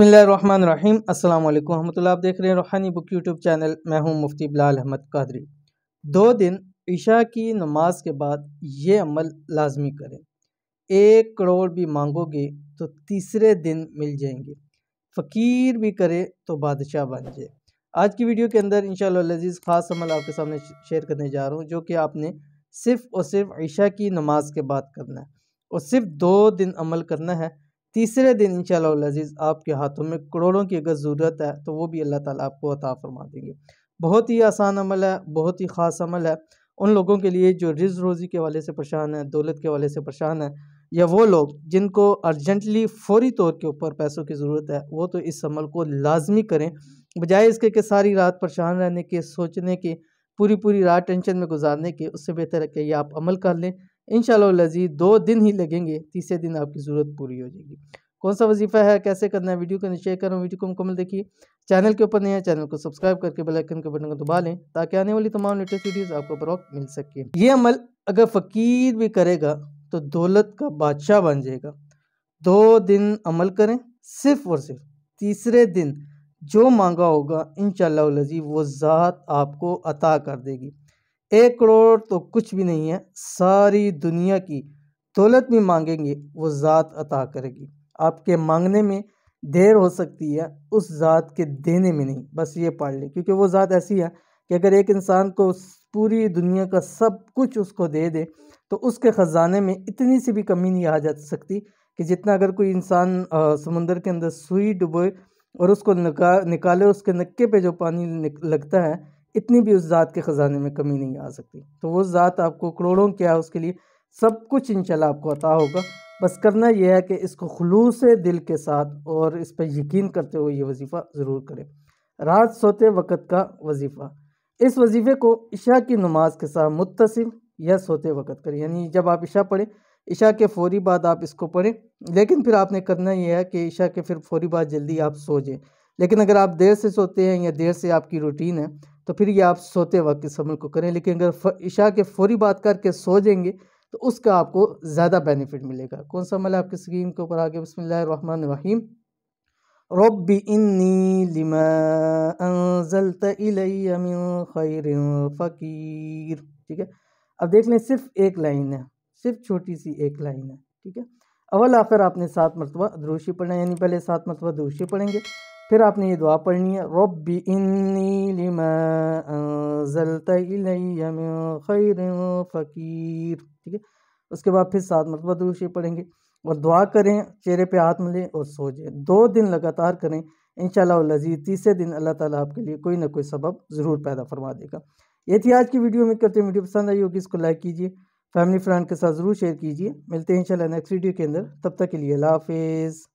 بسم اللہ الرحمن الرحیم السلام علیکم ورحمۃ اللہ آپ دیکھ رہے ہیں روحانی بک یوٹیوب چینل میں ہوں مفتی بلال احمد قادری دو دن عشاء کی نماز کے بعد یہ عمل لازمی کریں ایک کروڑ بھی مانگو گے تو تیسرے دن مل جائیں گے فقیر بھی کرے تو بادشاہ بن جائے آج کی ویڈیو کے اندر انشاءاللہ اللہ خاص عمل آپ کے سامنے شیئر کرنے جا رہا ہوں جو کہ آپ نے صرف اور صرف عشاء کی نماز کے بعد کرنا ہے اور صرف دو دن عمل کرنا ہے تیسرے دن انشاءاللہ العزیز اللہ عزیز آپ کے ہاتھوں میں کروڑوں کی اگر ضرورت ہے تو وہ بھی اللہ تعالیٰ آپ کو عطا فرما دیں گے بہت ہی آسان عمل ہے بہت ہی خاص عمل ہے ان لوگوں کے لیے جو رز روزی کے والے سے پریشان ہیں دولت کے والے سے پریشان ہیں یا وہ لوگ جن کو ارجنٹلی فوری طور کے اوپر پیسوں کی ضرورت ہے وہ تو اس عمل کو لازمی کریں بجائے اس کے کہ ساری رات پریشان رہنے کے سوچنے کے پوری پوری رات ٹینشن میں گزارنے کے اس سے بہتر ہے کہ یہ آپ عمل کر لیں انشاءاللہ شاء لذیذ دو دن ہی لگیں گے تیسرے دن آپ کی ضرورت پوری ہو جائے گی کون سا وظیفہ ہے کیسے کرنا ہے ویڈیو کو شیئر کریں ویڈیو کو مکمل دیکھیے چینل کے اوپر نہیں ہے چینل کو کو کو سبسکرائب کر کے کے بٹن دبا لیں تاکہ آنے والی تمام ویڈیوز آپ مل یہ عمل اگر فقیر بھی کرے گا تو دولت کا بادشاہ بن جائے گا دو دن عمل کریں صرف اور صرف تیسرے دن جو مانگا ہوگا انشاءاللہ شاء وہ ذات آپ کو عطا کر دے گی ایک کروڑ تو کچھ بھی نہیں ہے ساری دنیا کی دولت بھی مانگیں گے وہ ذات عطا کرے گی آپ کے مانگنے میں دیر ہو سکتی ہے اس ذات کے دینے میں نہیں بس یہ پڑھ لیں کیونکہ وہ ذات ایسی ہے کہ اگر ایک انسان کو پوری دنیا کا سب کچھ اس کو دے دے تو اس کے خزانے میں اتنی سی بھی کمی نہیں آ جا سکتی کہ جتنا اگر کوئی انسان سمندر کے اندر سوئی ڈبوئے اور اس کو نکالے اس کے نکے پہ جو پانی لگتا ہے اتنی بھی اس ذات کے خزانے میں کمی نہیں آ سکتی تو وہ ذات آپ کو کروڑوں کیا اس کے لیے سب کچھ انشاءاللہ آپ کو عطا ہوگا بس کرنا یہ ہے کہ اس کو خلوص دل کے ساتھ اور اس پہ یقین کرتے ہوئے یہ وظیفہ ضرور کریں رات سوتے وقت کا وظیفہ اس وظیفے کو عشاء کی نماز کے ساتھ متصل یا سوتے وقت کریں یعنی جب آپ عشاء پڑھیں عشاء کے فوری بعد آپ اس کو پڑھیں لیکن پھر آپ نے کرنا یہ ہے کہ عشاء کے پھر فوری بعد جلدی آپ سو جائیں لیکن اگر آپ دیر سے سوتے ہیں یا دیر سے آپ کی روٹین ہے تو پھر یہ آپ سوتے وقت اس عمل کو کریں لیکن اگر عشاء کے فوری بات کر کے سو جائیں گے تو اس کا آپ کو زیادہ بینیفٹ ملے گا کون سا عمل ہے آپ کی سکیم کے اوپر آگے بسم اللہ الرحمن الرحیم رب انی لما انزلت الی من خیر ہے اب دیکھ لیں صرف ایک لائن ہے صرف چھوٹی سی ایک لائن ہے ٹھیک ہے اول آخر آپ نے سات مرتبہ دروشی پڑھنا ہے یعنی پہلے سات مرتبہ دروشی پڑھیں گے پھر آپ نے یہ دعا پڑھنی ہے رب انی لما انزلت الی من خیر فقیر اس کے بعد پھر مرتبہ درود شریف پڑھیں گے اور دعا کریں چہرے پہ ہاتھ ملیں اور سو جائیں دو دن لگاتار کریں انشاءاللہ شاء اللہ لذیذ تیسرے دن اللہ تعالیٰ آپ کے لیے کوئی نہ کوئی سبب ضرور پیدا فرما دے گا یہ تھی آج کی ویڈیو میں کرتے ہیں ویڈیو پسند آئی ہوگی اس کو لائک کیجیے فیملی فرینڈ کے ساتھ ضرور شیئر کیجیے ملتے ہیں انشاءاللہ نیکسٹ ویڈیو کے اندر تب تک کے لیے اللہ حافظ